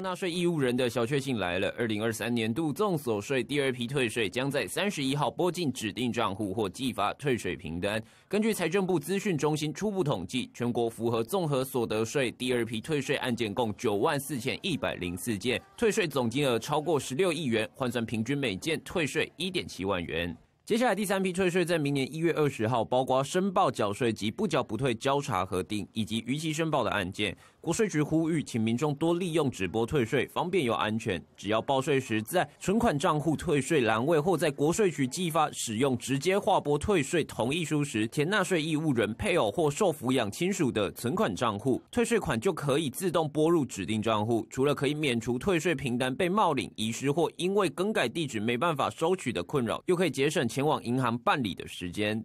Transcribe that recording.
纳税义务人的小确幸来了！二零二三年度综所税第二批退税将在三十一号拨进指定账户或寄发退税凭单。根据财政部资讯中心初步统计，全国符合综合所得税第二批退税案件共九万四千一百零四件，退税总金额超过十六亿元，换算平均每件退税一点七万元。接下来第三批退税在明年一月二十号，包括申报缴税及不缴不退交叉核定以及逾期申报的案件。国税局呼吁，请民众多利用直播退税，方便又安全。只要报税时在存款账户退税栏位，或在国税局寄发使用直接划拨退税同意书时，填纳税义务人配偶或受抚养亲属的存款账户，退税款就可以自动拨入指定账户。除了可以免除退税凭单被冒领、遗失或因为更改地址没办法收取的困扰，又可以节省前往银行办理的时间。